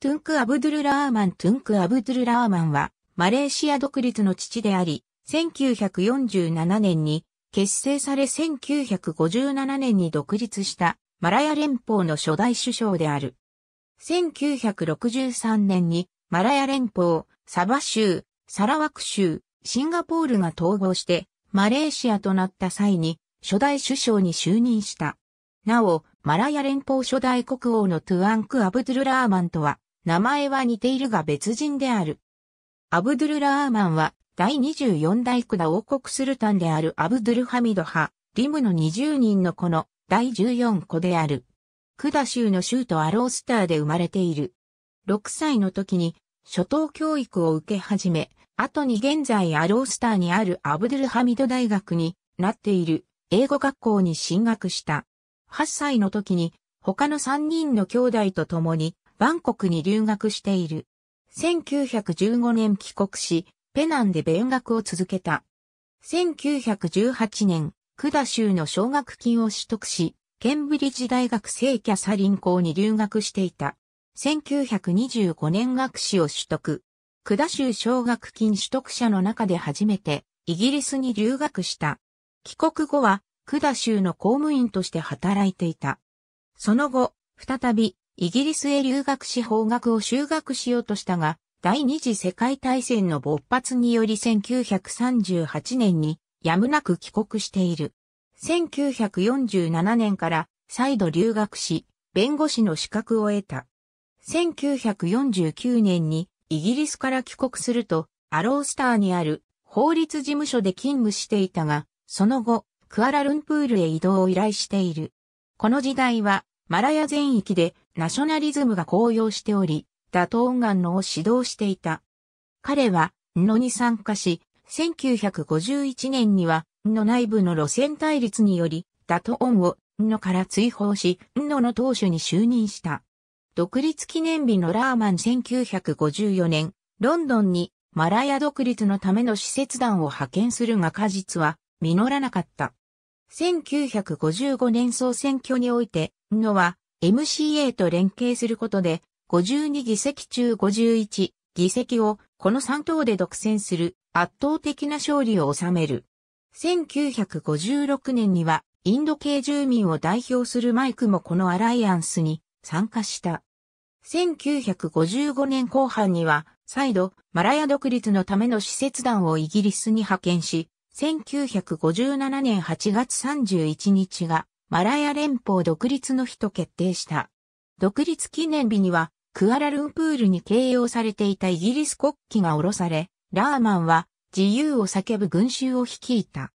トゥンク・アブドゥル・ラーマントゥンク・アブドゥル・ラーマンは、マレーシア独立の父であり、1947年に結成され1957年に独立したマラヤ連邦の初代首相である。1963年にマラヤ連邦、サバ州、サラワク州、シンガポールが統合してマレーシアとなった際に初代首相に就任した。なお、マラヤ連邦初代国王のトゥアンク・アブドゥル・ラーマンとは、名前は似ているが別人である。アブドゥル・ラーマンは、第24代クダ王国スルタンであるアブドゥル・ハミド派、リムの20人の子の第14子である。クダ州の州都アロースターで生まれている。6歳の時に初等教育を受け始め、後に現在アロースターにあるアブドゥルハミド大学になっている英語学校に進学した。8歳の時に他の3人の兄弟と共にバンコクに留学している。1915年帰国し、ペナンで勉学を続けた。1918年、クダ州の奨学金を取得し、ケンブリッジ大学聖キャサリン校に留学していた。1925年学士を取得。クダ州奨学金取得者の中で初めてイギリスに留学した。帰国後はクダ州の公務員として働いていた。その後、再びイギリスへ留学し法学を修学しようとしたが、第二次世界大戦の勃発により1938年にやむなく帰国している。1947年から再度留学し、弁護士の資格を得た。1949年にイギリスから帰国すると、アロースターにある法律事務所で勤務していたが、その後、クアラルンプールへ移動を依頼している。この時代はマラヤ全域でナショナリズムが高揚しており、打倒ンガンノを指導していた。彼は、ンノに参加し、1951年には、ンノ内部の路線対立により、打倒ンをンノから追放し、ンノの当主に就任した。独立記念日のラーマン1954年、ロンドンにマラヤ独立のための施設団を派遣するが果実は実らなかった。1955年総選挙において、のは MCA と連携することで、52議席中51議席をこの3党で独占する圧倒的な勝利を収める。1956年にはインド系住民を代表するマイクもこのアライアンスに参加した。1955年後半には再度マラヤ独立のための施設団をイギリスに派遣し、1957年8月31日がマラヤ連邦独立の日と決定した。独立記念日にはクアラルンプールに掲揚されていたイギリス国旗が下ろされ、ラーマンは自由を叫ぶ群衆を率いた。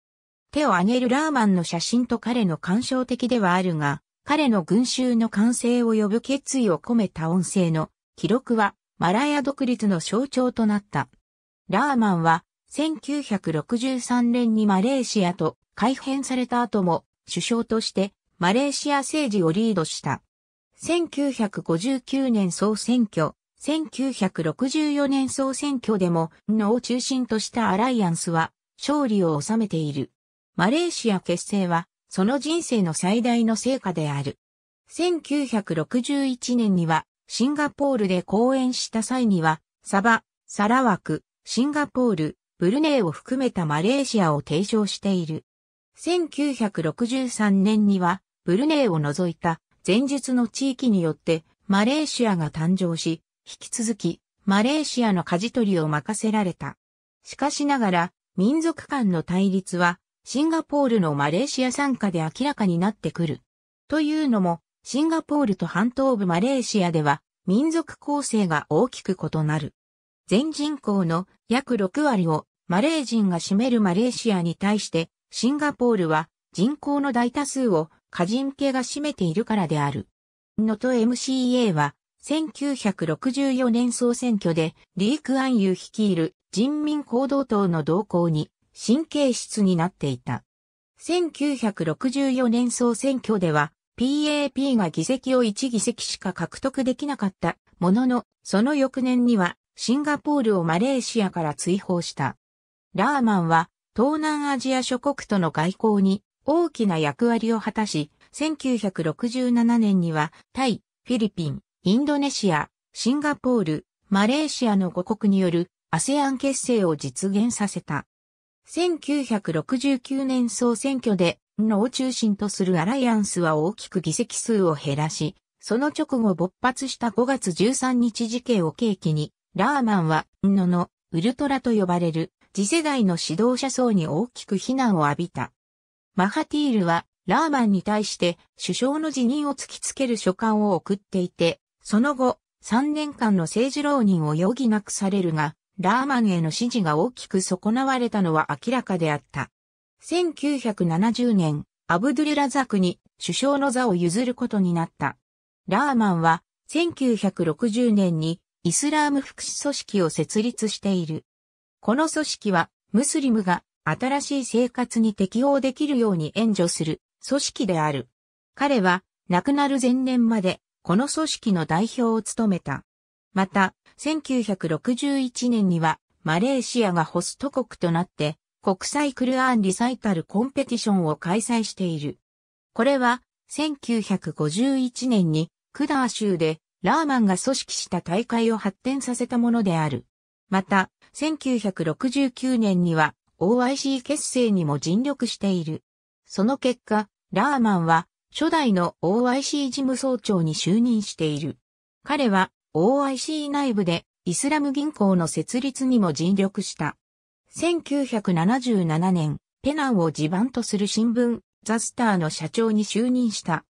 手を上げるラーマンの写真と彼の感傷的ではあるが、彼の群衆の歓声を呼ぶ決意を込めた音声の記録はマラヤ独立の象徴となった。ラーマンは1963年にマレーシアと改編された後も首相としてマレーシア政治をリードした。1959年総選挙、1964年総選挙でも、のを中心としたアライアンスは勝利を収めている。マレーシア結成は、その人生の最大の成果である。1961年には、シンガポールで講演した際には、サバ、サラワク、シンガポール、ブルネイを含めたマレーシアを提唱している。1963年には、ブルネイを除いた前述の地域によってマレーシアが誕生し、引き続きマレーシアの舵取りを任せられた。しかしながら、民族間の対立は、シンガポールのマレーシア参加で明らかになってくる。というのも、シンガポールと半島部マレーシアでは、民族構成が大きく異なる。全人口の約6割をマレー人が占めるマレーシアに対して、シンガポールは人口の大多数を華人系が占めているからである。のと MCA は、1964年総選挙で、リーク・アンユ率いる人民行動党の動向に神経質になっていた。1964年総選挙では、PAP が議席を1議席しか獲得できなかったものの、その翌年にはシンガポールをマレーシアから追放した。ラーマンは東南アジア諸国との外交に大きな役割を果たし、1967年にはタイ、フィリピン、インドネシア、シンガポール、マレーシアの5国によるアセアン結成を実現させた。1969年総選挙で、のを中心とするアライアンスは大きく議席数を減らし、その直後勃発した5月13日事件を契機に、ラーマンは、のの、ウルトラと呼ばれる次世代の指導者層に大きく非難を浴びた。マハティールはラーマンに対して首相の辞任を突きつける書簡を送っていて、その後、3年間の政治浪人を余儀なくされるが、ラーマンへの支持が大きく損なわれたのは明らかであった。1970年、アブドゥレラザクに首相の座を譲ることになった。ラーマンは1960年にイスラーム福祉組織を設立している。この組織は、ムスリムが新しい生活に適応できるように援助する組織である。彼は亡くなる前年までこの組織の代表を務めた。また、1961年にはマレーシアがホスト国となって国際クルアーンリサイタルコンペティションを開催している。これは1951年にクダー州でラーマンが組織した大会を発展させたものである。また、1969年には OIC 結成にも尽力している。その結果、ラーマンは初代の OIC 事務総長に就任している。彼は OIC 内部でイスラム銀行の設立にも尽力した。1977年、ペナンを地盤とする新聞、ザスターの社長に就任した。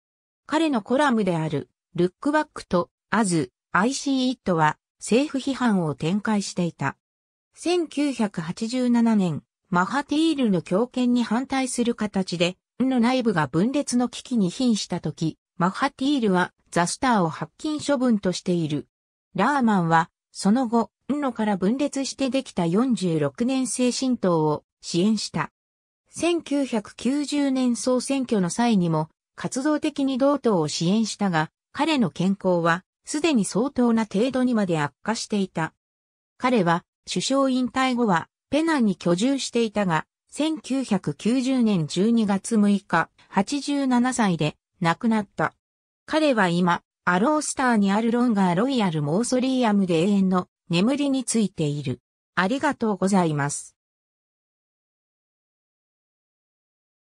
彼のコラムである、ルックバックと、アズ、IC イットは、政府批判を展開していた。1987年、マハティールの強権に反対する形で、ンの内部が分裂の危機に瀕した時、マハティールはザスターを発禁処分としている。ラーマンは、その後、ンのから分裂してできた46年生神党を支援した。1990年総選挙の際にも、活動的に同党を支援したが、彼の健康は、すでに相当な程度にまで悪化していた。彼は、首相引退後は、ペナンに居住していたが、1990年12月6日、87歳で亡くなった。彼は今、アロースターにあるロンガーロイヤルモーソリーアムで永遠の眠りについている。ありがとうございます。